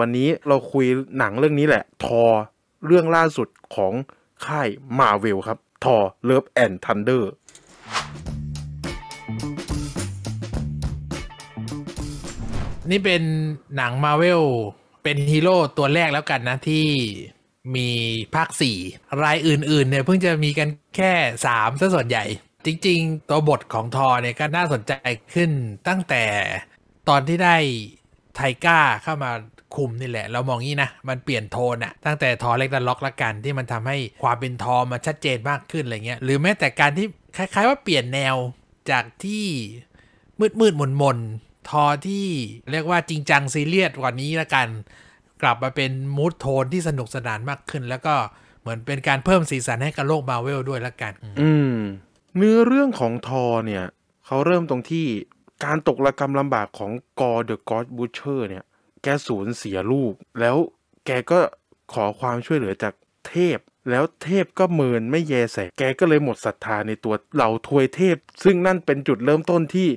วันนี้เราคุยหนังเรื่องนี้แหละทอเรื่องล่าสุดของค่ายมาเวลครับทอเลิฟแอนด์ทันเดอร์นี่เป็นหนังมาเวลเป็นฮีโร่ตัวแรกแล้วกันนะที่มีภาคสี่รายอื่นๆเนี่ยเพิ่งจะมีกันแค่สามซะส่วนใหญ่ จริงๆ ตัวบทของทอเนี่ยก็น่าสนใจขึ้นตั้งแต่ตอนที่ได้ไทก้าเข้ามาคุมนี่แหละ เรามองงี้นะ มันเปลี่ยนโทนอะตั้งแต่ทอเล็กดันล็อกละกัน ที่มันทำให้ความเป็นทอมันชัดเจนมากขึ้นอะไรเงี้ยหรือแม้แต่การที่คล้ายๆว่าเปลี่ยนแนวจากที่มืดมืดมนมนทอที่ เรียกว่าจริงจังซีเรียสกว่านี้ละกัน กลับมาเป็นมูดโทนที่สนุกสนานมากขึ้น แล้วก็เหมือนเป็นการเพิ่มสีสันให้กับโลกมาเวลด้วยละกัน อืมเนื้อเรื่องของทอเนี่ยเขาเริ่มตรงที่การตกระกรรมลำบากของกอเดอะกอสบูเชอร์เนี่ย แกสูญเสียลูก แล้วแกก็ขอความช่วยเหลือจากเทพ แล้วเทพก็เมินไม่แยแส แกก็เลยหมดศรัทธาในตัวเหล่าทวยเทพ ซึ่งนั่นเป็นจุดเริ่มต้นที่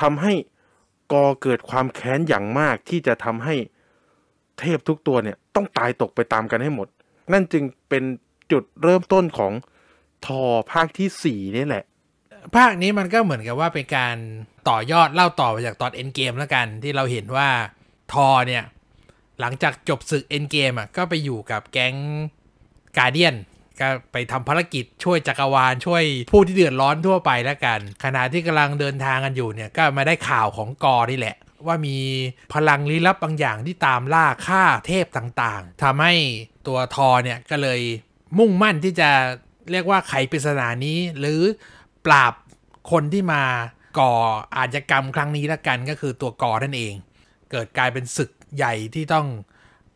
ทำให้กอเกิดความแค้นอย่างมากที่จะทำให้เทพทุกตัวเนี่ยต้องตายตกไปตามกันให้หมด นั่นจึงเป็นจุดเริ่มต้นของทอภาคที่สี่นี่แหละภาคนี้มันก็เหมือนกับว่าเป็นการต่อยอดเล่าต่อมาจากตอนเอ็นเกมแล้วกันที่เราเห็นว่าทอเนี่ย หลังจากจบศึกเอ็นเกมอ่ะ ก็ไปอยู่กับแก๊งกาเดียนก็ไปทำภารกิจช่วยจักรวาลช่วยผู้ที่เดือดร้อนทั่วไปแล้วกัน ขณะที่กำลังเดินทางกันอยู่เนี่ย ก็มาได้ข่าวของกอนี่แหละ ว่ามีพลังลี้ลับบางอย่างที่ตามล่าฆ่าเทพต่างๆทำให้ตัวทอเนี่ยก็เลยมุ่งมั่นที่จะเรียกว่าไขปริศนานี้หรือปราบ คนที่มาก่ออาชญากรรมครั้งนี้ละกันก็คือตัวกอนั่นเอง เกิดกลายเป็นศึกใหญ่ที่ต้อง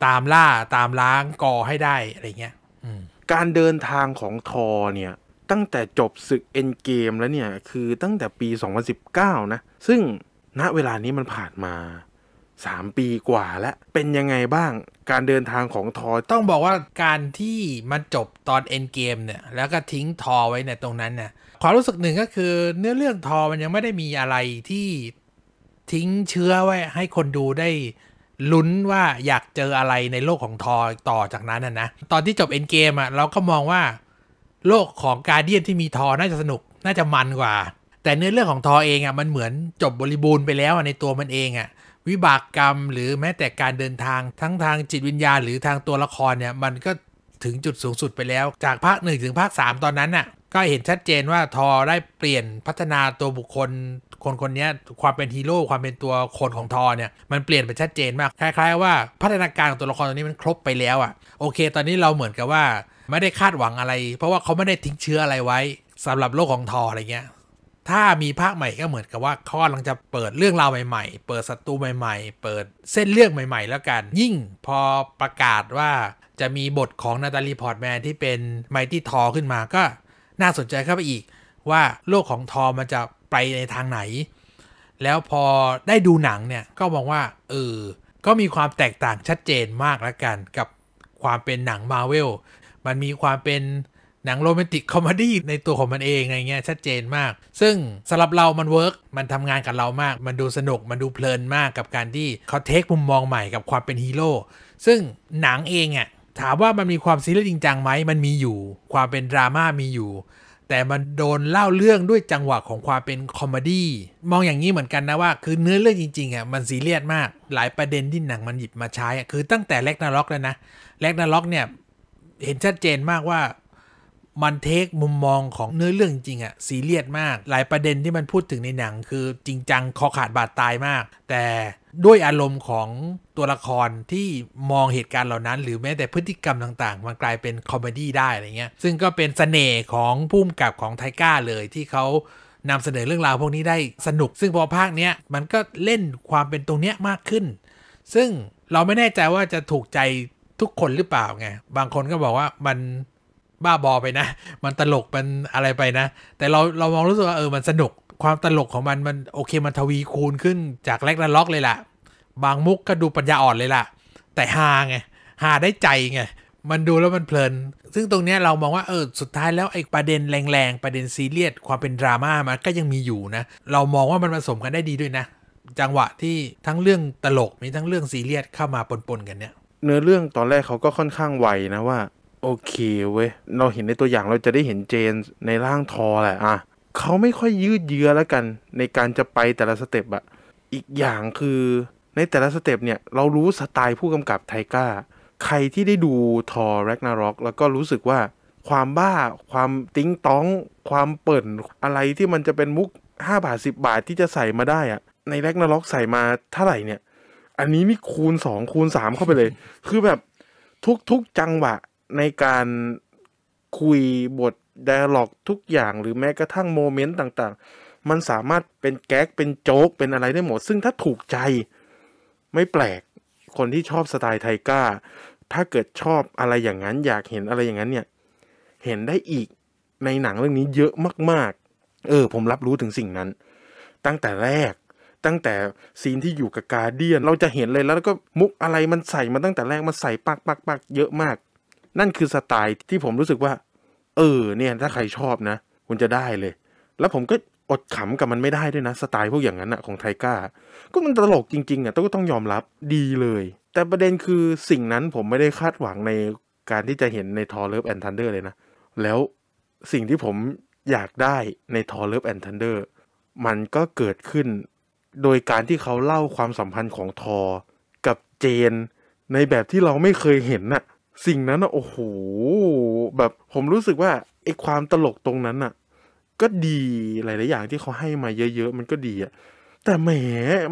ตามล่าตามล้างกอให้ได้ อะไรเงี้ยการเดินทางของทอเนี่ย ตั้งแต่จบศึกเอ็นเกมแล้วเนี่ย คือตั้งแต่ปี 2019 นะ ซึ่งณเวลานี้มันผ่านมา 3 ปีกว่าแล้ว เป็นยังไงบ้างการเดินทางของทอ ต้องบอกว่าการที่มันจบตอนเอ็นเกมเนี่ยแล้วก็ทิ้งทอไว้เนี่ยตรงนั้นเนี่ยความรู้สึกหนึ่งก็คือเนื้อเรื่องทอมันยังไม่ได้มีอะไรที่ทิ้งเชื้อไว้ ให้คนดูได้ลุ้นว่าอยากเจออะไรในโลกของทอต่อจากนั้นนะตอนที่จบเอ็นเกมอ่ะเราก็มองว่าโลกของการเดียนที่มีทอน่าจะสนุกน่าจะมันกว่า แต่เนื้อเรื่องของทอเองอ่ะมันเหมือนจบบริบูรณ์ไปแล้วในตัวมันเองอ่ะวิบากกรรมหรือแม้แต่การเดินทางทั้งทางจิตวิญญาณหรือทางตัวละครเนี่ยมันก็ถึงจุดสูงสุดไปแล้วจากภาคหนึ่งถึงภาค 3 ตอนนั้นอ่ะก็เห็นชัดเจนว่าทอได้เปลี่ยนพัฒนาตัวบุคคลคนคนนี้ความเป็นฮีโร่ความเป็นตัวคนของทอเนี่ย มันเปลี่ยนไปชัดเจนมาก คล้าย ๆ ว่าพัฒนาการของตัวละครตัวนี้มันครบไปแล้วอะ่ะ โอเค ตอนนี้เราเหมือนกับว่า ไม่ได้คาดหวังอะไร เพราะว่าเขาไม่ได้ทิ้งเชื้ออะไรไว้ สำหรับโลกของทออะไรเงี้ยถ้ามีภาคใหม่ก็เหมือนกับว่าเขากำลังจะเปิดเรื่องราวใหม่ๆ เปิดศัตรูใหม่ ๆ เปิดเส้นเรื่องใหม่ ๆแล้วกัน ยิ่งพอประกาศว่าจะมีบทของนาตาลีพอร์ตแมนที่เป็นไมตี้ทอขึ้นมาก็น่าสนใจเข้าไปอีกว่าโลกของทอมมันจะไปในทางไหน แล้วพอได้ดูหนังเนี่ย ก็มองว่าเออก็มีความแตกต่างชัดเจนมากละกันกับความเป็นหนังมาเวลมันมีความเป็นหนังโรแมนติกคอมดี้ในตัวของมันเองอะไรเงี้ยชัดเจนมาก ซึ่งสำหรับเรามันเวิร์กมันทำงานกับเรามาก มันดูสนุกมันดูเพลินมากกับการที่เขาเทคมุมมองใหม่กับความเป็นฮีโร่ซึ่งหนังเองอ่ะถามว่ามันมีความซีเรียสจริงจังไหม มันมีอยู่ ความเป็นดราม่ามีอยู่ แต่มันโดนเล่าเรื่องด้วยจังหวะของความเป็นคอมเมดี้ มองอย่างนี้เหมือนกันนะว่า คือเนื้อเรื่องจริงๆอ่ะ มันซีเรียสมาก หลายประเด็นที่หนังมันหยิบมาใช้อ่ะคือตั้งแต่แลกนาล็อกแล้วนะแลกนาล็อกเนี่ยเห็นชัดเจนมากว่ามันเทคมุมมองของเนื้อเรื่องจริงอะซีเรียสมากหลายประเด็นที่มันพูดถึงในหนัง คือจริงจังคอขาดบาดตายมาก แต่ด้วยอารมณ์ของตัวละครที่มองเหตุการณ์เหล่านั้น หรือแม้แต่พฤติกรรมต่างๆ มันกลายเป็นคอมเมดี้ได้อะไรเงี้ย ซึ่งก็เป็นสเสน่ห์ของพุ่มกับของไทก้าเลย ที่เขานำเสนอเรื่องราวพวกนี้ได้สนุก ซึ่งพอภาคเนี้ยมันก็เล่นความเป็นตรงเนี้ยมากขึ้น ซึ่งเราไม่แน่ใจว่าจะถูกใจทุกคนหรือเปล่าไงบางคนก็บอกว่ามันบ้าบอไปนะ มันตลกมันอะไรไปนะ แต่เราเรามองรู้สึกว่าเออมันสนุกความตลกของมันมันโอเคมันทวีคูณขึ้นจากแรกนาล็อกเลยล่ะบางมุกก็ดูปัญญาอ่อนเลยล่ะ แต่ฮาไงฮาได้ใจไง มันดูแล้วมันเพลิน ซึ่งตรงนี้เรามองว่าเออสุดท้ายแล้วไอ้ประเด็นแรงๆ ประเด็นซีเรียสความเป็นดราม่ามันก็ยังมีอยู่นะ เรามองว่ามันผสมกันได้ดีด้วยนะ จังหวะที่ทั้งเรื่องตลกมีทั้งเรื่องซีเรียสเข้ามาปนๆกันเนี่ย เนื้อเรื่องตอนแรกเขาก็ค่อนข้างไวนะว่า โอเคเว้ยเราเห็นในตัวอย่างเราจะได้เห็นเจนในร่างทอแหละอ่ะเขาไม่ค่อยยืดเยื้อแล้วกัน ในการจะไปแต่ละสเต็ปอะอีกอย่างคือในแต่ละสเต็ปเนี่ย เรารู้สไตล์ผู้กำกับไทก้าใครที่ได้ดูทอรแร็กนาร็อกแล้วก็รู้สึกว่าความบ้าความติ้งต้อง ความเปิ่น อะไรที่มันจะเป็นมุก 5 บาท 10 บาทที่จะใส่มาได้อะในแร็กนาร็อกใส่มาเท่าไหร่เนี่ย อันนี้มีคูณ 2 คูณ 3 เข้าไปเลย คือแบบทุกๆ จังหวะในการคุยบทดอะล็อกทุกอย่างหรือแม้กระทั่งโมเมนต์ต่างๆ มันสามารถเป็นแก๊กเป็นโจ๊กเป็นอะไรได้หมด ซึ่งถ้าถูกใจไม่แปลก คนที่ชอบสไตล์ไทก้าถ้าเกิดชอบอะไรอย่างนั้นอยากเห็นอะไรอย่างนั้นเนี่ย เห็นได้อีกในหนังเรื่องนี้เยอะมากๆ เออ ผมรับรู้ถึงสิ่งนั้น ตั้งแต่แรก ตั้งแต่ซีนที่อยู่กับ กาเดียน เราจะเห็นเลยแล้วก็มุกอะไรมันใส่มาตั้งแต่แรกมันใส่ปักปักปักเยอะมาก นั่นคือสไตล์ที่ผมรู้สึกว่า เออ เนี่ยถ้าใครชอบนะ คุณจะได้เลย แล้วผมก็อดขำกับมันไม่ได้ด้วยนะ สไตล์พวกอย่างนั้นอะของไทก้า ก็มันตลกจริง ๆอะต้องก็ต้องยอมรับดีเลย แต่ประเด็นคือสิ่งนั้นผมไม่ได้คาดหวังในการที่จะเห็นในทอร์เลิฟแอนทันเดอร์เลยนะ แล้วสิ่งที่ผมอยากได้ในทอร์เลิฟแอนทันเดอร์มันก็เกิดขึ้นโดยการที่เขาเล่าความสัมพันธ์ของทอกับเจนในแบบที่เราไม่เคยเห็นน่ะ สิ่งนั้นอะโอ้โหแบบผมรู้สึกว่าไอ้ความตลกตรงนั้นอะก็ดีหลายๆอย่างที่เขาให้มาเยอะ ๆ มันก็ดีอะแต่แหม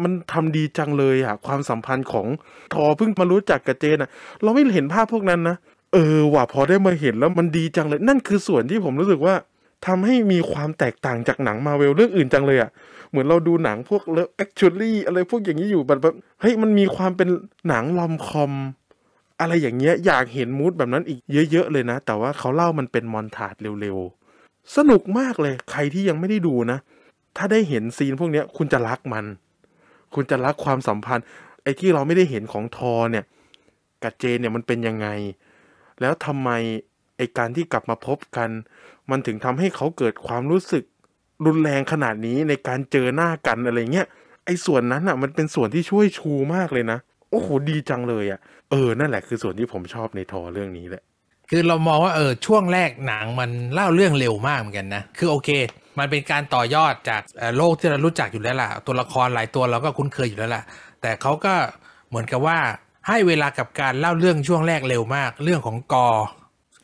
มันทำดีจังเลยอะความสัมพันธ์ของ ทอเพิ่งมารู้จักกับเจนอะเราไม่เห็นภาพพวกนั้นนะเออ ว่ะพอได้มาเห็นแล้วมันดีจังเลย นั่นคือส่วนที่ผมรู้สึกว่า ทำให้มีความแตกต่างจากหนังมาเวลเรื่องอื่นจังเลยอะเหมือนเราดูหนังพวกเลิฟแอคชวลลี่อะไรพวกอย่างนี้อยู่แบบเฮ้ยมันมีความเป็นหนังลอมคอมอะไรอย่างเงี้ยอยากเห็นมูดแบบนั้นอีกเยอะ ๆ เลยนะแต่ว่าเขาเล่ามันเป็นมอนทาดเร็วๆสนุกมากเลยใครที่ยังไม่ได้ดูนะ ถ้าได้เห็นซีนพวกนี้คุณจะรักมัน คุณจะรักความสัมพันธ์ไอ้ที่เราไม่ได้เห็นของทอเนี่ยกับเจนเนี่ยมันเป็นยังไง แล้วทำไมไอ้การที่กลับมาพบกัน มันถึงทำให้เขาเกิดความรู้สึกรุนแรงขนาดนี้ในการเจอหน้ากันอะไรเงี้ยไอ้ส่วนนั้นอ่ะมันเป็นส่วนที่ช่วยชูมากเลยนะ โอ้โหดีจังเลยอ่ะเออนั่นแหละ คือส่วนที่ผมชอบในทอเรื่องนี้แหละคือเรามองว่าเออช่วงแรกหนังมันเล่าเรื่องเร็วมากเหมือนกันนะ คือโอเค มันเป็นการต่อยอดจากโลกที่เรารู้จักอยู่แล้วล่ะตัวละครหลายตัวเราก็คุ้นเคยอยู่แล้วล่ะแต่เขาก็เหมือนกับว่าให้เวลากับการเล่าเรื่องช่วงแรกเร็วมาก เรื่องของกอ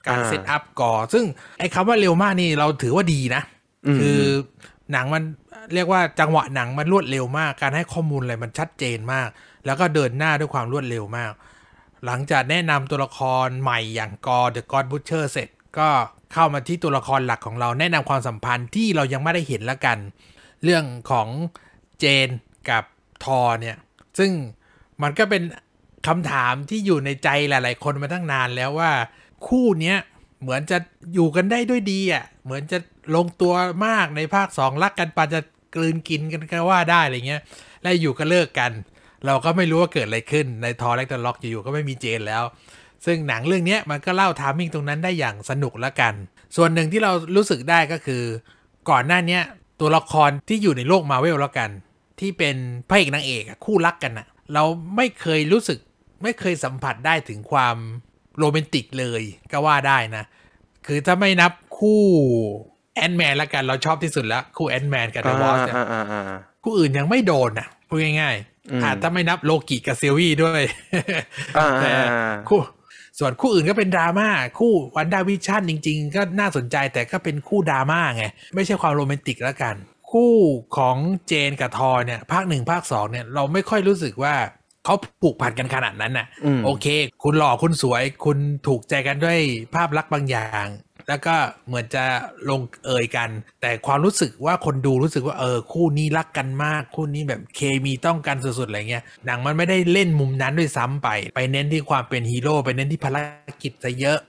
การเซตอัพกอซึ่งไอ้คำว่าเร็วมากนี่ เราถือว่าดีนะคือ หนังมันเรียกว่าจังหวะหนังมันรวดเร็วมาก การให้ข้อมูลอะไรมันชัดเจนมากแล้วก็เดินหน้าด้วยความรวดเร็วมากหลังจากแนะนำตัวละครใหม่อย่างกอเดอะกอ์บูชเชอร์เสร็จก็เข้ามาที่ตัวละครหลักของเราแนะนำความสัมพันธ์ที่เรายังไม่ได้เห็นแล้วกัน เรื่องของเจนกับทอเนี่ย ซึ่งมันก็เป็นคำถามที่อยู่ในใจหลายๆคนมาตั้งนานแล้วว่าคู่เนี้ยเหมือนจะอยู่กันได้ด้วยดีอ่ะเหมือนจะลงตัวมากในภาค2รักกันปาจะกลืนกินกันก็ว่าได้อะไรเงี้ยแล้วอยู่ก็เลิกกันเราก็ไม่รู้ว่าเกิดอะไรขึ้นในทอร์เรกตอร์ล็อกอยู่ๆก็ไม่มีเจนแล้ว ซึ่งหนังเรื่องนี้มันก็เล่าทามิ่งตรงนั้นได้อย่างสนุกละกัน ส่วนหนึ่งที่เรารู้สึกได้ก็คือ ก่อนหน้านี้ตัวละครที่อยู่ในโลกมาเวลแล้วกัน ที่เป็นพระเอกนางเอกคู่รักกันอะเราไม่เคยรู้สึกไม่เคยสัมผัสได้ถึงความโรแมนติกเลยก็ว่าได้นะคือถ้าไม่นับคู่แอนแมนละกัน เราชอบที่สุดแล้วคู่แอนแมนกับเดอะวอสคู่อื่นยังไม่โดนนะพูดง่ายอาจถ้าไม่นับโลกิกับเซลวี่ด้วยแต่คู่ส่วนคู่อื่นก็เป็นดราม่าคู่วันดาวิชั่น จริงๆ ก็น่าสนใจแต่ก็เป็นคู่ดราม่าไง ไม่ใช่ความโรแมนติกแล้วกัน คู่ของเจนกับทอเนี่ย ภาคหนึ่ง ภาคสองเนี่ยเราไม่ค่อยรู้สึกว่าเขาผูกผัดกันขนาดนั้นน่ะโอเค คุณหล่อคุณสวย คุณถูกใจกันด้วยภาพลักษณ์บางอย่างแล้วก็เหมือนจะลงเอยกัน แต่ความรู้สึกว่าคนดูรู้สึกว่าเออ คู่นี้รักกันมากคู่นี้แบบเคมีต้องกันสุด ๆ อะไรเงี้ย หนังมันไม่ได้เล่นมุมนั้นด้วยซ้ำไป ไปเน้นที่ความเป็นฮีโร่ไปเน้นที่ภารกิจซะเยอะ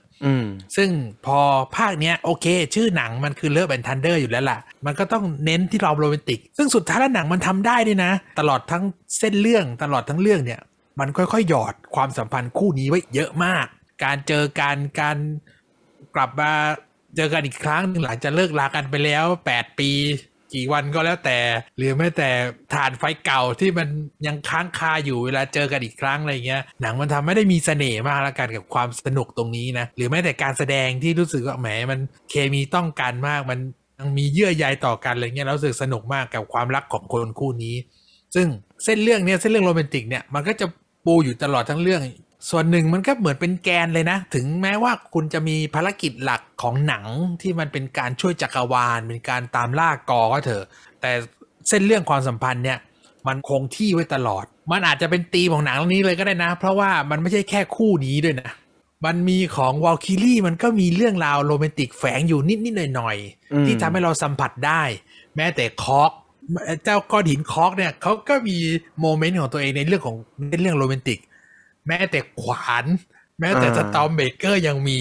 ซึ่งพอภาคเนี้ยโอเค ชื่อหนังมันคือเลอฟแบนทันเดอร์อยู่แล้วล่ะ มันก็ต้องเน้นที่เราโรแมนติกซึ่งสุดท้ายแล้วหนังมันทำได้ด้วยนะ ตลอดทั้งเส้นเรื่องตลอดทั้งเรื่องเนี่ยมันค่อยๆหยอดความสัมพันธ์คู่นี้ไว้เยอะมาก การเจอการการกลับมาเจอกันอีกครั้งหนึ่งหลังจากเลิกลากันไปแล้วแปดปี กี่วันก็แล้วแต่หรือแม้แต่ฐานไฟเก่าที่มันยังค้างคาอยู่เวลาเจอกันอีกครั้งอะไรเงี้ย หนังมันทำไม่ได้มีเสน่ห์มากละกันกับความสนุกตรงนี้นะหรือแม้แต่การแสดงที่รู้สึกว่าแหม มันเคมีต้องการมากมันยังมีเยื่อใยต่อกันอะไรเงี้ยแล้วราสึกสนุกมากกับความรักของคนคู่นี้ ซึ่งเส้นเรื่องเนี้ยเส้นเรื่องโรแมนติกเนี่ยมันก็จะปูอยู่ตลอดทั้งเรื่องส่วนหนึ่งมันก็เหมือนเป็นแกนเลยนะ ถึงแม้ว่าคุณจะมีภารกิจหลักของหนังที่มันเป็นการช่วยจักรวาล เป็นการตามล่ากอก็เถอะ แต่เส้นเรื่องความสัมพันธ์เนี่ยมันคงที่ไว้ตลอด มันอาจจะเป็นตีของหนังเรื่องนี้เลยก็ได้นะ เพราะว่ามันไม่ใช่แค่คู่นี้ด้วยนะ มันมีของวอลคิลี่มันก็มีเรื่องราวโรแมนติกแฝงอยู่นิดนิดหน่อยหน่อยที่ทำให้เราสัมผัสได้ แม้แต่คอกเจ้าก้อนหินคอกเนี่ยเขาก็มีโมเมนต์ของตัวเองในเรื่องของเรื่องโรแมนติกแม้แต่ขวานแม้แต่สตอมเบเกอร์ยังมี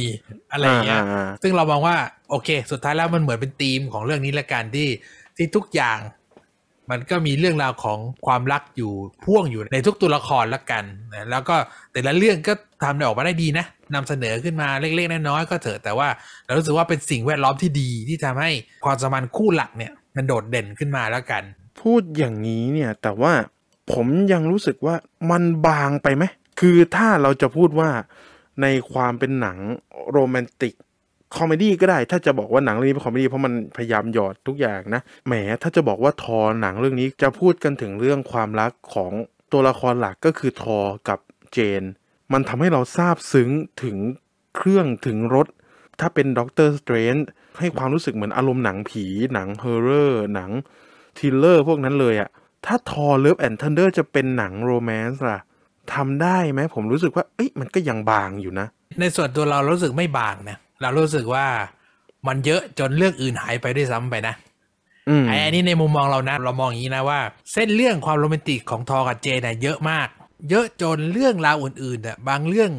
อะไรเงี้ยซึ่งเรามองว่าโอเค สุดท้ายแล้วมันเหมือนเป็นธีมของเรื่องนี้ละกันที่ที่ทุกอย่างมันก็มีเรื่องราวของความรักอยู่พ่วงอยู่ในทุกตัวละครละกัน แล้วก็แต่ละเรื่องก็ทำได้ออกมาได้ดีนะนำเสนอขึ้นมาเล็ก ๆ น้อยๆก็เถอะแต่ว่าเรารู้สึกว่าเป็นสิ่งแวดล้อมที่ดีที่ทำให้ความสัมพันธ์คู่หลักเนี่ย มันโดดเด่นขึ้นมาแล้วกัน พูดอย่างนี้เนี่ยแต่ว่าผมยังรู้สึกว่ามันบางไปไหมคือถ้าเราจะพูดว่าในความเป็นหนังโรแมนติกคอมเมดี้ก็ได้ ถ้าจะบอกว่าหนังเรื่องนี้เป็นคอมเมดี้เพราะมันพยายามหยอดทุกอย่างนะแหมถ้าจะบอกว่าทอหนังเรื่องนี้จะพูดกันถึงเรื่องความรักของตัวละครหลักก็คือทอกับเจน มันทำให้เราซาบซึ้งถึงเครื่องถึงรถ ถ้าเป็นด็อกเตอร์สเตรน์ให้ความรู้สึกเหมือนอารมณ์หนังผีหนังเฮอร์เรอร์หนังทิลเลอร์พวกนั้นเลยอะถ้าทอเลิฟแอนด์ทันเดอร์จะเป็นหนังโรแมนต์ล่ะทำได้ไหมผมรู้สึกว่า เอ้ยมันก็ยังบางอยู่นะในส่วนตัวเรารู้สึกไม่บางนะเรารู้สึกว่า มันเยอะจนเรื่องอื่นหายไปด้วยซ้ำไปนะไอ้นนี่ในมุมมองเรานะเรามองอย่างนี้นะว่าเส้นเรื่องความโรแมนติกของทอ กับเจเนี่ยเยอะมาก เยอะจนเรื่องราวอื่นๆอ่ะบางเรื่อง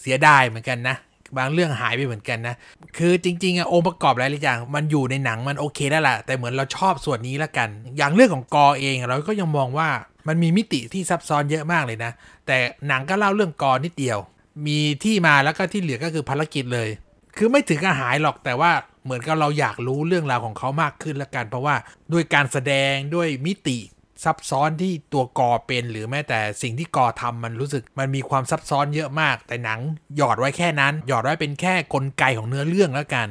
เสียดายเหมือนกันนะบางเรื่องหายไปเหมือนกันนะคือจริงๆอะองค์ประกอบหลายอย่างมันอยู่ในหนังมันโอเคแล้วแหะแต่เหมือนเราชอบส่วนนี้ละกัน อย่างเรื่องของกอเองเราก็ยังมองว่ามันมีมิติที่ซับซ้อนเยอะมากเลยนะ แต่หนังก็เล่าเรื่องกอนิดเดียว มีที่มา แล้วก็ที่เหลือก็คือภารกิจเลย คือไม่ถึงกับหายหรอกแต่ว่าเหมือนกับเราอยากรู้เรื่องราวของเขามากขึ้นละกัน เพราะว่า ด้วยการแสดงด้วยมิติซับซ้อนที่ตัวกอเป็น หรือแม้แต่สิ่งที่กอทำมันรู้สึกมันมีความซับซ้อนเยอะมาก แต่หนังหยอดไว้แค่นั้นหยอดไว้เป็นแค่กลไกของเนื้อเรื่องแล้วกัน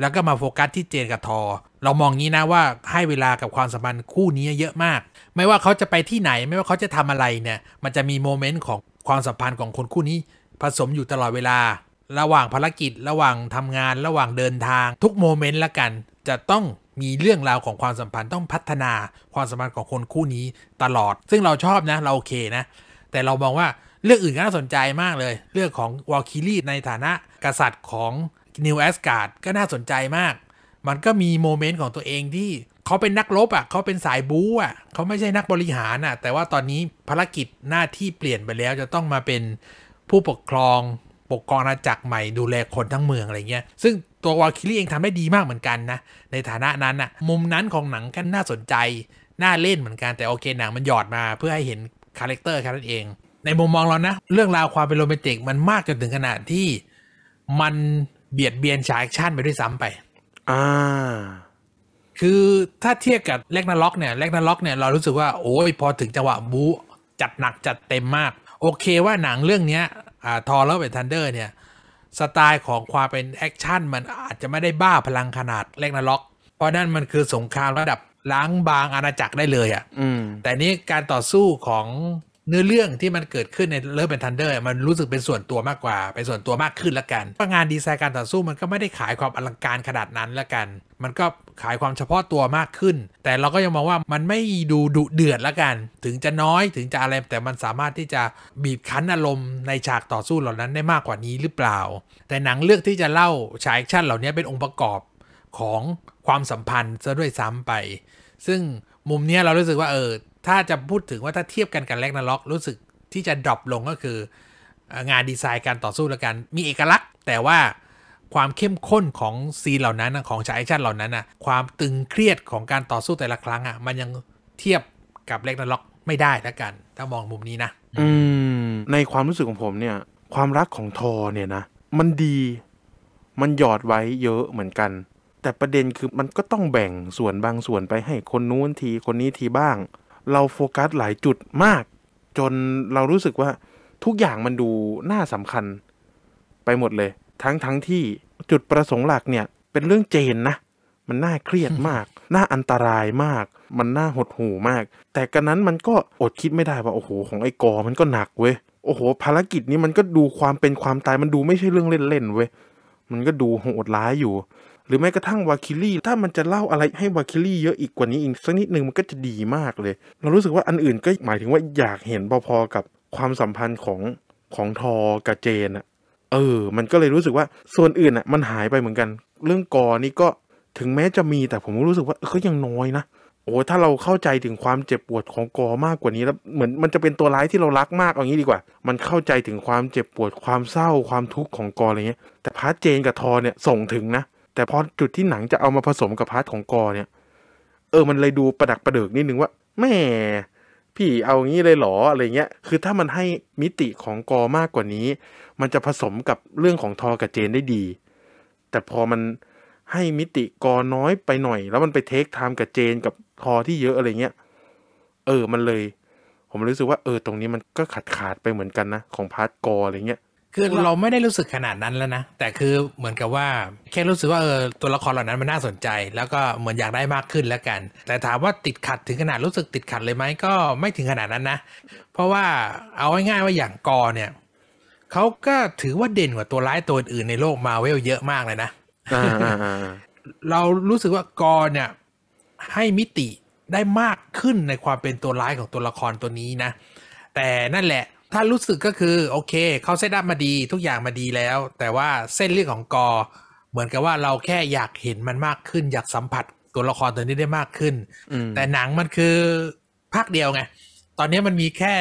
แล้วก็มาโฟกัสที่เจนกับทอ เรามองงี้นะว่าให้เวลากับความสัมพันธ์คู่นี้เยอะมาก ไม่ว่าเขาจะไปที่ไหน ไม่ว่าเขาจะทำอะไรเนี่ยมันจะมีโมเมนต์ของความสัมพันธ์ของคนคู่นี้ ผสมอยู่ตลอดเวลา ระหว่างภารกิจ ระหว่างทำงานระหว่างเดินทางทุกโมเมนต์ละกันจะต้องมีเรื่องราวของความสัมพันธ์ต้องพัฒนาความสัมพันธ์ของคนคู่นี้ตลอด ซึ่งเราชอบนะเราโอเคนะ แต่เรามองว่าเรื่องอื่นก็น่าสนใจมากเลย เรื่องของวอลคิรีในฐานะกษัตริย์ของนิวแอสการ์ดก็น่าสนใจมาก มันก็มีโมเมนต์ของตัวเองที่ เขาเป็นนักลบอ่ะเขาเป็นสายบู๊อ่ะเขาไม่ใช่นักบริหารอ่ะแต่ว่าตอนนี้ภารกิจหน้าที่เปลี่ยนไปแล้วจะต้องมาเป็นผู้ปกครองปกครองอาณาจักรใหม่ดูแลคนทั้งเมืองอะไรเงี้ยซึ่งตัววาคิลี่เองทำได้ดีมากเหมือนกันนะในฐานะนั้นอ่ะมุมนั้นของหนังก็น่าสนใจน่าเล่นเหมือนกันแต่โอเค หนังมันหยอดมา เพื่อให้เห็นคาแรคเตอร์แค่นั้นเอง ในมุมมองเรานะเรื่องราวความเป็นโรแมนติกมันมากจนถึงขนาดที่มันเบียดเบียนชายชั่นไปด้วยซ้ำไป อ่า คือถ้าเทียบกับเล็กนาล็อกเนี่ยเล็กนาล็อกเนี่ยเรารู้สึกว่าโอ้ยพอถึงจังหวะบูจัดหนักจัดเต็มมาก โอเคว่าหนังเรื่องเนี้ยอ่า ทอร์แล้วเบนทันเดอร์เนี่ย สไตล์ของความเป็นแอคชั่นมันอาจจะไม่ได้บ้าพลังขนาดเล็กนาล็อก เพราะนั่นมันคือสงครามระดับ ล้างบางอาณาจักรได้เลยอะ่ะแต่นี้การต่อสู้ของเนื้อเรื่องที่มันเกิดขึ้นในเลิฟเป็นทันเดอร์มันรู้สึกเป็นส่วนตัวมากกว่า เป็นส่วนตัวมากขึ้นละกันเพราะงานดีไซน์การต่อสู้มันก็ไม่ได้ขายความอลังการขนาดนั้นละกัน มันก็ขายความเฉพาะตัวมากขึ้น แต่เราก็ยังมองว่ามันไม่ดูดุเดือดละกัน ถึงจะน้อยถึงจะอะไรแต่มันสามารถที่จะบีบคั้นอารมณ์ในฉากต่อสู้เหล่านั้นได้มากกว่านี้หรือเปล่า แต่หนังเลือกที่จะเล่าฉากแอคชั่นเหล่านี้เป็นองค์ประกอบของความสัมพันธ์ซะด้วยซ้ำไป ซึ่งมุมนี้เรารู้สึกว่าเออถ้าจะพูดถึงว่าถ้าเทียบกันกับแลกนาล็อกรู้สึกที่จะดรอปลงก็คือ งานดีไซน์การต่อสู้และกัน มีเอกลักษณ์ แต่ว่าความเข้มข้นของซีเหล่านั้นของฉากแอคชั่นเหล่านั้นความตึงเครียดของการต่อสู้แต่ละครั้งมันยังเทียบกับแลกนาล็อกไม่ได้แล้วกัน ถ้ามองมุมนี้นะอืมในความรู้สึกของผมเนี่ยความรักของทอเนี่ยนะ มันดีมันหยอดไว้เยอะเหมือนกัน แต่ประเด็นคือมันก็ต้องแบ่งส่วนบางส่วนไปให้คนนู้นทีคนนี้ทีบ้างเราโฟกัสหลายจุดมาก จนเรารู้สึกว่าทุกอย่างมันดูน่าสำคัญ ไปหมดเลย ทั้งทั้งที่จุดประสงค์หลักเนี่ยเป็นเรื่องเจนนะ มันน่าเครียดมาก น่าอันตรายมาก มันน่าหดหู่มาก แต่กันนั้นมันก็อดคิดไม่ได้ว่าโอ้โห ของไอ้กอมันก็หนักเว้ยโอ้โหภารกิจนี้มันก็ดูความเป็นความตายมันดูไม่ใช่เรื่องเล่นๆเว้ยมันก็ดูโหดร้ายอยู่หรือแม้กระทั่งวาคิลี่ถ้ามันจะเล่าอะไรให้วาคิลี่เยอะอีกกว่านี้อีกสักนิดหนึ่งมันก็จะดีมากเลย เรารู้สึกว่าอันอื่นก็หมายถึงว่าอยากเห็นพอๆกับความสัมพันธ์ของของทอกับเจนอะเออ มันก็เลยรู้สึกว่าส่วนอื่นอะมันหายไปเหมือนกัน เรื่องกอนี่ก็ถึงแม้จะมีแต่ผมรู้สึกว่าเขายังน้อยนะโอ้ถ้าเราเข้าใจถึงความเจ็บปวดของกอมากกว่านี้แล้ว เหมือนมันจะเป็นตัวร้ายที่เรารักมากอย่างนี้ดีกว่า มันเข้าใจถึงความเจ็บปวดความเศร้าความทุกข์ของกออะไรเงี้ย แต่พาร์ทเจนกับทอเนี่ยส่งถึงนะแต่พอจุดที่หนังจะเอามาผสมกับพาร์ทของกอเนี่ยเออมันเลยดูประดักประเดิกนิดนึงว่า แม่พี่เอางี้เลยหรออะไรเงี้ยคือถ้ามันให้มิติของกอมากกว่านี้ มันจะผสมกับเรื่องของทอกับเจนได้ดี แต่พอมันให้มิติกอน้อยไปหน่อย แล้วมันไปเทคไทม์กับเจนกับทอที่เยอะอะไรเงี้ยเออมันเลย ผมรู้สึกว่า เออ ตรงนี้มันก็ขาดขาดไปเหมือนกันนะ ของพาร์ทกออะไรเงี้ยคือเราไม่ได้รู้สึกขนาดนั้นแล้วนะแต่คือเหมือนกับว่า แค่รู้สึกว่าเออตัวละครเหล่านั้นมันน่าสนใจ แล้วก็เหมือนอยากได้มากขึ้นแล้วกัน แต่ถามว่าติดขัดถึงขนาดรู้สึกติดขัดเลยไหมก็ไม่ถึงขนาดนั้นนะเพราะว่าเอาง่ายๆว่าอย่างกอเนี่ยเขาก็ถือว่าเด่นกว่าตัวร้ายตัวอื่นในโลกมาเวลเยอะมากเลยนะเรารู้สึกว่ากอเนี่ย ให้มิติได้มากขึ้นในความเป็นตัวร้ายของตัวละครตัวนี้นะแต่นั่นแหละถ้ารู้สึกก็คือ โอเค เขาเซตอัพมาดี ทุกอย่างมาดีแล้ว แต่ว่าเส้นเรื่องของกอ เหมือนกับว่าเราแค่อยากเห็นมันมากขึ้น อยากสัมผัสตัวละครตัวนี้ได้มากขึ้นแต่หนังมันคือภาคเดียวไง ตอนนี้มันมีแค่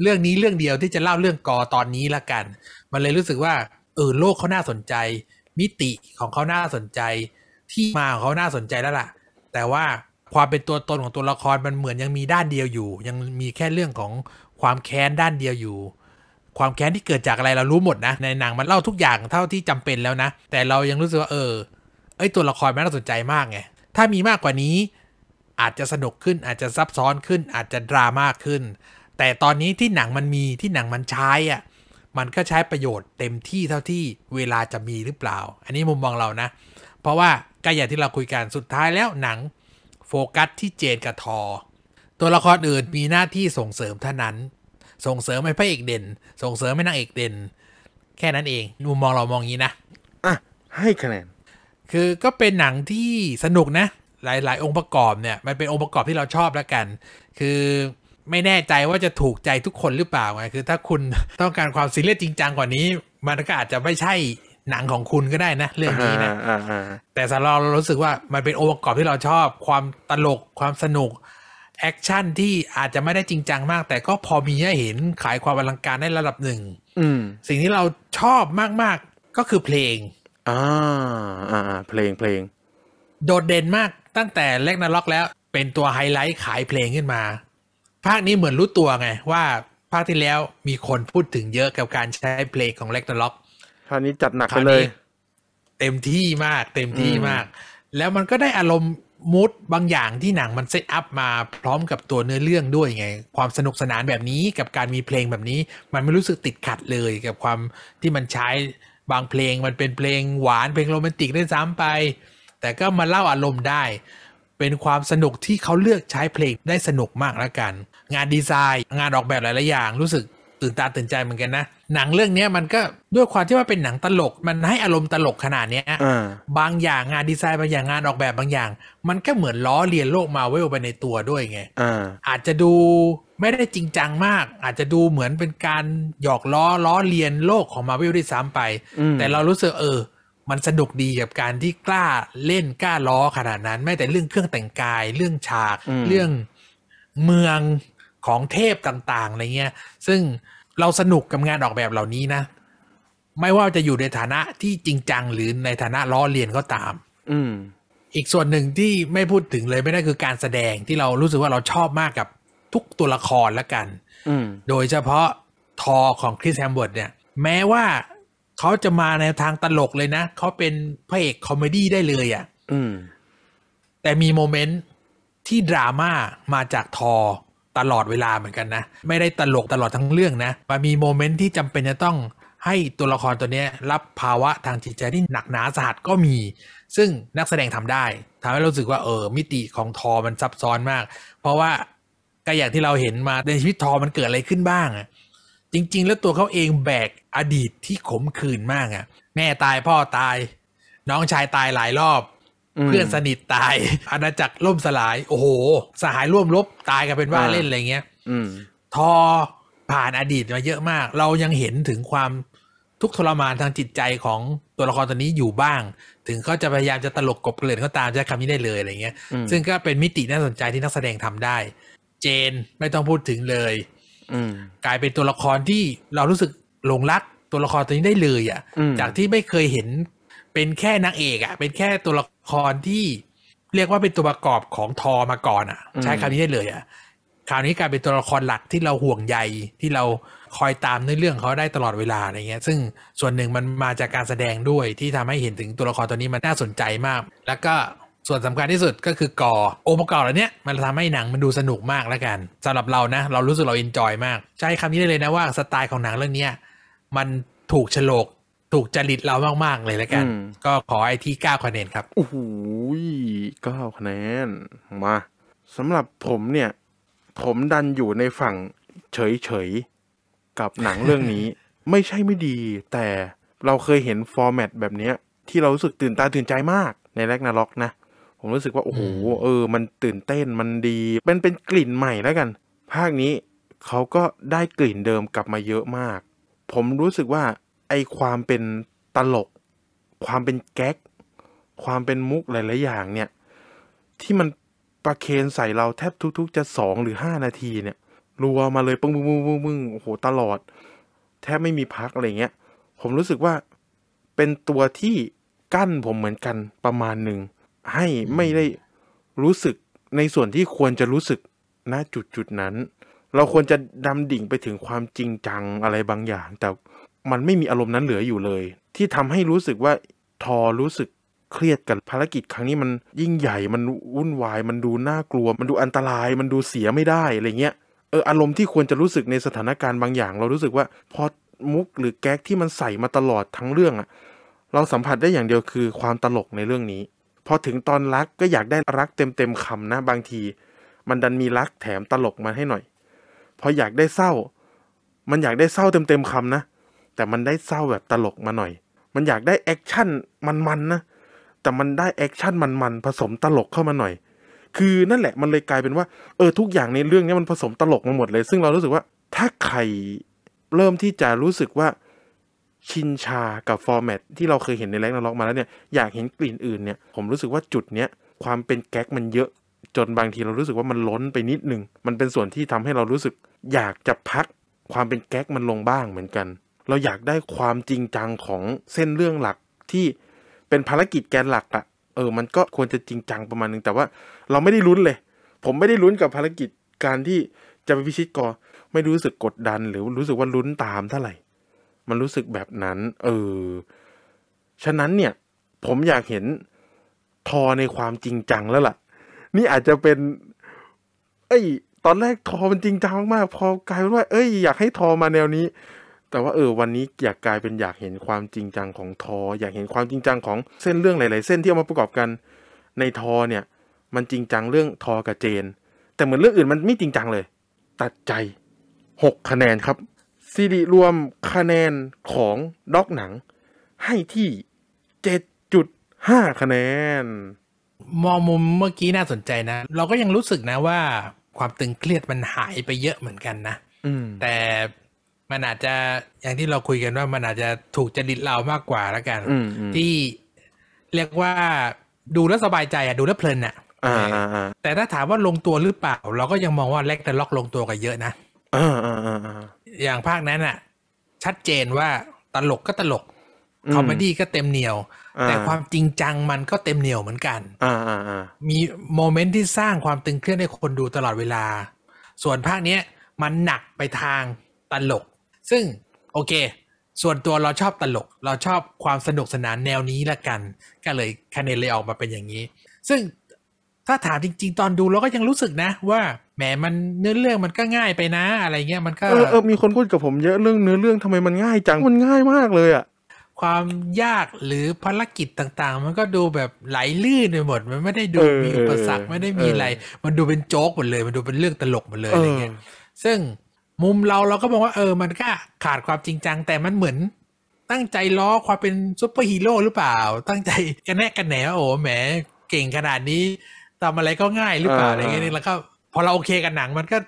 เรื่องนี้เรื่องเดียวที่จะเล่าเรื่องกอตอนนี้ละกัน มันเลยรู้สึกว่า เออโลกเขาน่าสนใจ มิติของเขาน่าสนใจ ที่มาของเขาน่าสนใจแล้วล่ะ แต่ว่าความเป็นตัวตนของตัวละครมันเหมือนยังมีด้านเดียวอยู่ ยังมีแค่เรื่องของความแค้นด้านเดียวอยู่ ความแค้นที่เกิดจากอะไรเรารู้หมดนะ ในหนังมันเล่าทุกอย่างเท่าที่จำเป็นแล้วนะ แต่เรายังรู้สึกว่าเออไอตัวละครมันน่าสนใจมากไงถ้ามีมากกว่านี้อาจจะสนุกขึ้นอาจจะซับซ้อนขึ้น อาจจะดราม่าขึ้น แต่ตอนนี้ที่หนังมันมีที่หนังมันใช้อ่ะมันก็ใช้ประโยชน์เต็มที่เท่าที่เวลาจะมีหรือเปล่า อันนี้มุมมองเรานะเพราะว่าก็อย่างที่เราคุยกันสุดท้ายแล้วหนังโฟกัสที่เจนกับทอ ตัวละครอื่นมีหน้าที่ส่งเสริมเท่านั้น ส่งเสริมให้พระเอกเด่น ส่งเสริมให้นางเอกเด่น แค่นั้นเองมุมมองเรามองงี้นะอ่ะ ให้คะแนนคือก็เป็นหนังที่สนุกนะหลายยองค์ประกอบเนี่ยมันเป็นองค์ประกอบที่เราชอบแล้วกัน คือไม่แน่ใจว่าจะถูกใจทุกคนหรือเปล่าไงคือถ้าคุณต้องการความซีเรียสจริงจังกว่านี้มันก็อาจจะไม่ใช่หนังของคุณก็ได้นะเรื่องนี้นะแต่สำหรับเรารู้สึกว่ามันเป็นองค์ประกอบที่เราชอบความตลกความสนุกแอคชั่นที่อาจจะไม่ได้จริงจังมาก แต่ก็พอมีให้เห็นขายความอลังการได้ระดับหนึ่งสิ่งที่เราชอบมาก ๆ ก็คือเพลงอ่าอ่าเพลงเพลง โดดเด่นมากตั้งแต่เล็กนาล็อก แล้ว เป็นตัวไฮไลท์ขายเพลงขึ้นมา ภาคนี้เหมือนรู้ตัวไง ว่าภาคที่แล้วมีคนพูดถึงเยอะกับการใช้เพลงของเล็กนาล็อกคราวนี้จัดหนักไปเลย เต็มที่มากเต็มที่มาก แล้วมันก็ได้อารมณ์มูดบางอย่างที่หนัง มันเซตอัพมาพร้อมกับตัวเนื้อเรื่องด้วยไง ความสนุกสนานแบบนี้กับการมีเพลงแบบนี้ มันไม่รู้สึกติดขัดเลย กับความที่มันใช้บางเพลง มันเป็นเพลงหวานเพลงโรแมนติกได้ซ้ำไป แต่ก็มาเล่าอารมณ์ได้ เป็นความสนุกที่เขาเลือกใช้เพลงได้สนุกมากแล้วกัน งานดีไซน์ งานออกแบบหลายๆอย่างรู้สึกตื่นตาตื่นใจเหมือนกันนะ หนังเรื่องนี้มันก็ด้วยความที่ว่าเป็นหนังตลก มันให้อารมณ์ตลกขนาดเนี้ยบางอย่างงานดีไซน์บางอย่างงานออกแบบบางอย่าง มันก็เหมือนล้อเลียนโลกมาเวลไปในตัวด้วยไง อาจจะดูไม่ได้จริงจังมาก อาจจะดูเหมือนเป็นการหยอกล้อล้อเลียนโลกของมาเวลด้วยซ้ำไป แต่เรารู้สึกเออ มันสนุกดีกับการที่กล้าเล่นกล้าล้อขนาดนั้นแม้แต่เรื่องเครื่องแต่งกาย เรื่องฉากเรื่องเมืองของเทพต่าง ๆอะไรเงี้ย ซึ่งเราสนุกกับงานออกแบบเหล่านี้นะ ไม่ว่าจะอยู่ในฐานะที่จริงจังหรือในฐานะล้อเลียนก็ตาม อืม อีกส่วนหนึ่งที่ไม่พูดถึงเลยไม่ได้คือการแสดงที่เรารู้สึกว่าเราชอบมากกับทุกตัวละครละกัน อืโดยเฉพาะทอของคริสแฮมเบิร์ดเนี่ย แม้ว่าเขาจะมาในทางตลกเลยนะ เขาเป็นพระเอกคอมเมดี้ได้เลยอะ่ะแต่มีโมเมนต์ที่ดราม่ามาจากทอตลอดเวลาเหมือนกันนะ ไม่ได้ตลกตลอดทั้งเรื่องนะมันมีโมเมนต์ที่จำเป็นจะต้องให้ตัวละครตัวนี้ รับภาวะทางจิตใจที่หนักหนาสาหัสก็มี ซึ่งนักแสดงทำได้ทำให้รู้สึกว่า เออ มิติของทอมันซับซ้อนมาก เพราะว่าก็อย่างที่เราเห็นมาในชีวิตทอมันเกิดอะไรขึ้นบ้างอะจริง ๆ แล้วตัวเขาเองแบกอดีตที่ขมขื่นมากอ่ะ แม่ตายพ่อตาย น้องชายตายหลายรอบเพื่อนสนิทตายอาณาจักรล่มสลายโอ้โห สหายร่วมรบตายกันเป็นว่าเล่นอะไรเงี้ยทอผ่านอดีตมาเยอะมาก เรายังเห็นถึงความทุกทรมานทางจิตใจของตัวละครตัวนี้อยู่บ้าง ถึงเขาจะพยายามจะตลกกบเกลื่อนก็ตามจะคำนี้ได้เลยอะไรเงี้ยซึ่งก็เป็นมิติน่าสนใจที่นักแสดงทำได้ เจนไม่ต้องพูดถึงเลยกลายเป็นตัวละครที่เรารู้สึกหลงรักตัวละครตัวนี้ได้เลยอะ่ะจากที่ไม่เคยเห็นเป็นแค่นางเอกอะ่ะเป็นแค่ตัวละคครที่เรียกว่าเป็นตัวประกอบของทอมาก่อนอ่ะ ใช้คำนี้ได้เลยอ่ะคราวนี้กลายเป็นตัวละครหลักที่เราห่วงใยที่เราคอยตามในเรื่องเขาได้ตลอดเวลาอะไรเงี้ย ซึ่งส่วนหนึ่งมันมาจากการแสดงด้วยที่ทำให้เห็นถึงตัวละครตัวนี้มันน่าสนใจมาก แล้วก็ส่วนสำคัญที่สุดก็คือกอองค์ประกอบเหล่านี้มันทำให้หนังมันดูสนุกมากแล้วกัน สำหรับเรานะเรารู้สึกเราเอนจอยมากใช้คำนี้ได้เลยนะว่าสไตล์ของหนังเรื่องนี้มันถูกฉลกถูกจริตเรามากๆเลยแล้วกัน ก็ขอไอที่เก้าคะแนนครับโอ้โหเก้าคะแนน มาสำหรับผมเนี่ยผมดันอยู่ในฝั่งเฉยๆ กับหนังเรื่องนี้ ไม่ใช่ไม่ดี แต่เราเคยเห็นฟอร์แมตแบบเนี้ยที่เรารู้สึกตื่นตาตื่นใจมากในแรกนาล็อกนะ ผมรู้สึกว่า โอ้โหเออ มันตื่นเต้นมันดีเป็นเป็นกลิ่นใหม่แล้วกัน ภาคนี้เขาก็ได้กลิ่นเดิม กลับมาเยอะมาก ผมรู้สึกว่าไอความเป็นตลก ความเป็นแก๊ก ความเป็นมุกหลายๆอย่างเนี่ย ที่มันประเคนใส่เราแทบทุก ๆ จะสองหรือห้านาทีเนี่ยรัวมาเลยปึ้งปึ้งปึ้งปึ้งปึ้งโอ้โหตลอด แทบไม่มีพักอะไรเงี้ยผมรู้สึกว่าเป็นตัวที่กั้นผมเหมือนกันประมาณหนึ่งให้ไม่ได้รู้สึกในส่วนที่ควรจะรู้สึกณจุดจุดนั้น เราควรจะดำดิ่งไปถึงความจริงจังอะไรบางอย่างแต่มันไม่มีอารมณ์นั้นเหลืออยู่เลย ที่ทำให้รู้สึกว่าทอรู้สึกเครียดกับภารกิจครั้งนี้มันยิ่งใหญ่มันวุ่นวาย มันดูน่ากลัว มันดูอันตราย มันดูเสียไม่ได้ อะไรเงี้ยเอออารมณ์ที่ควรจะรู้สึกในสถานการณ์บางอย่าง เรารู้สึกว่า พอมุกหรือแก๊กที่มันใส่มาตลอดทั้งเรื่องอะเราสัมผัสได้อย่างเดียวคือ ความตลกในเรื่องนี้พอถึงตอนรักก็อยากได้รักเต็มเต็มคำนะบางที มันดันมีรักแถมตลกมาให้หน่อยพออยากได้เศร้า มันอยากได้เศร้าเต็มเต็มคำนะแต่มันได้เศร้าแบบตลกมาหน่อย มันอยากได้แอคชั่นมันๆนะ แต่มันได้แอคชั่นมันๆผสมตลกเข้ามาหน่อย คือนั่นแหละมันเลยกลายเป็นว่า เออทุกอย่างในเรื่องนี้มันผสมตลกมาหมดเลย ซึ่งเรารู้สึกว่าถ้าใครเริ่มที่จะรู้สึกว่าชินชากับฟอร์แมตที่เราเคยเห็นในแร็แนาล็อกมาแล้วเนี่ย อยากเห็นกลิ่นอื่นเนี่ย ผมรู้สึกว่าจุดเนี้ยความเป็นแก๊กมันเยอะ จนบางทีเรารู้สึกว่ามันล้นไปนิดนึง มันเป็นส่วนที่ทำให้เรารู้สึกอยากจะพักความเป็นแก๊กมันลงบ้างเหมือนกันเราอยากได้ความจริงจังของเส้นเรื่องหลักที่เป็นภารกิจแกนหลักอะเออ มันก็ควรจะจริงจังประมาณนึงแต่ว่าเราไม่ได้ลุ้นเลย ผมไม่ได้ลุ้นกับภารกิจการที่จะไปพิชิตกอ ไม่รู้สึกกดดัน หรือรู้สึกว่าลุ้นตามเท่าไหร่ มันรู้สึกแบบนั้น เออ ฉะนั้นเนี่ย ผมอยากเห็นทอในความจริงจังแล้วล่ะ นี่อาจจะเป็น เอ้ย ตอนแรกทอมันจริงจังมาก พอกลายเป็นว่า เอ้ย อยากให้ทอมาแนวนี้แต่ว่าเออวันนี้อยากกลายเป็นอยากเห็นความจริงจังของทอ อยากเห็นความจริงจังของเส้นเรื่องหลาย ๆ เส้นที่เอามาประกอบกัน ในทอเนี่ย มันจริงจังเรื่องทอกับเจน แต่เหมือนเรื่องอื่นมันไม่จริงจังเลย ตัดใจ6คะแนนครับซีรีรวมคะแนนของด็อกหนังให้ที่7.5คะแนน มองมุมเมื่อกี้น่าสนใจนะเราก็ยังรู้สึกนะว่าความตึงเครียดมันหายไปเยอะเหมือนกันนะแต่มันอาจจะอย่างที่เราคุยกันว่ามันอาจจะถูกจริตเรามากกว่าแล้วกันที่ เรียกว่าดูแล้วสบายใจอะดูแล้วเพลินอะแต่ถ้าถามว่าลงตัวหรือเปล่า เราก็ยังมองว่าแล็กแต่ล็อกลงตัวกันเยอะนะอย่างภาคนั้นอะชัดเจนว่าตลกก็ตลกคอมเมดี้ก็เต็มเหนียว แต่ความจริงจังมันก็เต็มเหนียวเหมือนกันมีโมเมนต์ที่สร้างความตึงเครียดให้คนดูตลอดเวลา ส่วนภาคเนี้ย มันหนักไปทางตลกซึ่งโอเค ส่วนตัวเราชอบตลก เราชอบความสนุกสนานแนวนี้ละกัน ก็เลยคะแนนเลยออกมาเป็นอย่างนี้ ซึ่งถ้าถามจริงๆตอนดูเราก็ยังรู้สึกนะ ว่าแหมมันเนื้อเรื่องมันก็ง่ายไปนะ อะไรเงี้ยมันก็เออเออมีคนพูดกับผม เยอะเรื่องเนื้อเรื่องทำไมมันง่ายจังมันง่ายมากเลยอะความยากหรือภารกิจต่างๆ มันก็ดูแบบไหลลื่นไปหมด มันไม่ได้ดูมีอุปสรรคไม่ได้มีอะไร มันดูเป็นโจ๊กหมดเลย มันดูเป็นเรื่องตลกหมดเลยอะไรเงี้ยซึ่งมุมเราเราก็บอกว่าเออมันก็ขาดความจริงจังแต่มันเหมือน ตั้งใจล้อความเป็นซูเปอร์ฮีโร่หรือเปล่า ตั้งใจกันแนกกันแหนโอ้แหมเก่งขนาดนี้ทำอะไรก็ง่ายหรือเปล่าอะไรเงี้ยแล้วก็พอเราโอเคกับหนังมันก็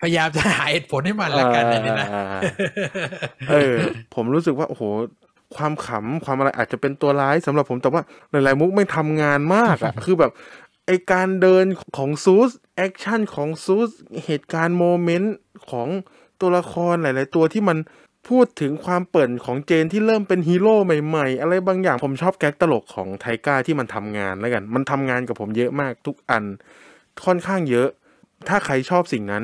พยายามจะหาเหตุผลให้มันละกันนี่นะเออผมรู้สึกว่าโอ้โหความขำความอะไรอาจจะเป็นตัวร้ายสำหรับผมแต่ว่าหลายๆมุกไม่ทำงานมากอ่ะคือแบบไอการเดินของซูสแอคชั่นของซูสเหตุการณ์โมเมนต์ของตัวละครหลายๆ ตัวที่มันพูดถึงความเปิดของเจนที่เริ่มเป็นฮีโร่ใหม่ ๆ อะไรบางอย่างผมชอบแก๊กตลกของไทก้าที่มันทำงานแล้วกัน มันทำงานกับผมเยอะมากทุกอัน ค่อนข้างเยอะ ถ้าใครชอบสิ่งนั้น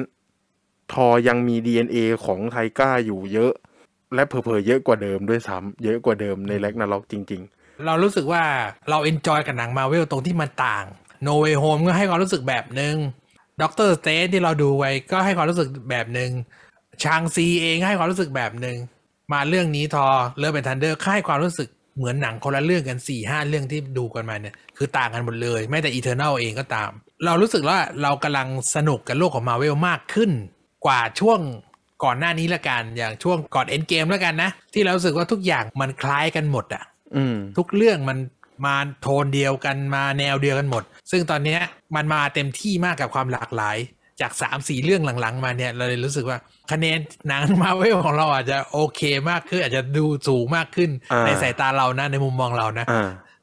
ทอยังมี DNA ของไทก้าอยู่เยอะ และเเพอๆเยอะกว่าเดิมด้วยซ้ำเยอะกว่าเดิมในแล็กนาล็อกจริง ๆ เรารู้สึกว่าเราเอนจอยกับหนังมาเวลตรงที่มันต่างโนเวโฮมก็ให้ความรู้สึกแบบหนึง่งด็อกเตอร์สเตทที่เราดูไว้ก็ให้ความรู้สึกแบบหนึง่งชางซีเองให้ความรู้สึกแบบหนึ่งมาเรื่องนี้ทอเลิฟเป็นทันเดอร์ค่ายความรู้สึกเหมือนหนังคนละเรื่องกันสี่ห้าเรื่องที่ดูกันมาเนี่ยคือ ต่างกันหมดเลยแม้แต่อีเทอร์เนลเองก็ตาม เรารู้สึกว่าเรากำลังสนุกกับโลกของมาเวลมากขึ้นกว่าช่วงก่อนหน้านี้ละกันอย่างช่วงก่อนเอ็นเกมละกันนะที่เราสึกว่าทุกอย่างมันคล้ายกันหมดอะ่ะทุกเรื่องมันมาโทนเดียวกันมาแนวเดียวกันหมด ซึ่งตอนนี้มันมาเต็มที่มากกับความหลากหลายจากสามสี่เรื่องหลังๆ มาเนี่ยเราเลยรู้สึกว่า คะแนนหนังมาเวลของเราอาจจะโอเคมากขึ้นอาจจะดูสูงมากขึ้นในสายตาเรานะ ในมุมมองเรานะ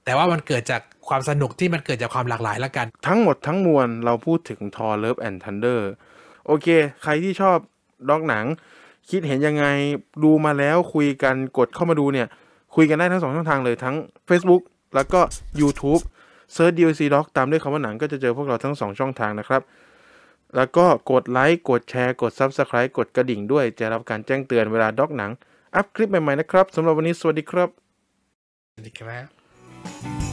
แต่ว่ามันเกิดจากความสนุกที่มันเกิดจากความหลากหลายละกัน ทั้งหมดทั้งมวลเราพูดถึงทอร์เลิฟแอนด์ทันเดอร์โอเค ใครที่ชอบด็อกหนัง คิดเห็นยังไงดูมาแล้วคุยกันกดเข้ามาดูเนี่ย คุยกันได้ทั้งสองช่องทางเลยทั้ง Facebook แล้วก็ YouTube เซิร์ช DLC Doc ตามด้วยคำว่าหนังก็จะเจอพวกเราทั้งสองช่องทางนะครับแล้วก็กดไลค์ กดแชร์ กด Subscribe กดกระดิ่งด้วยจะรับการแจ้งเตือนเวลาด็อกหนัง อัพคลิปใหม่ๆนะครับสำหรับวันนี้สวัสดีครับ สวัสดีครับ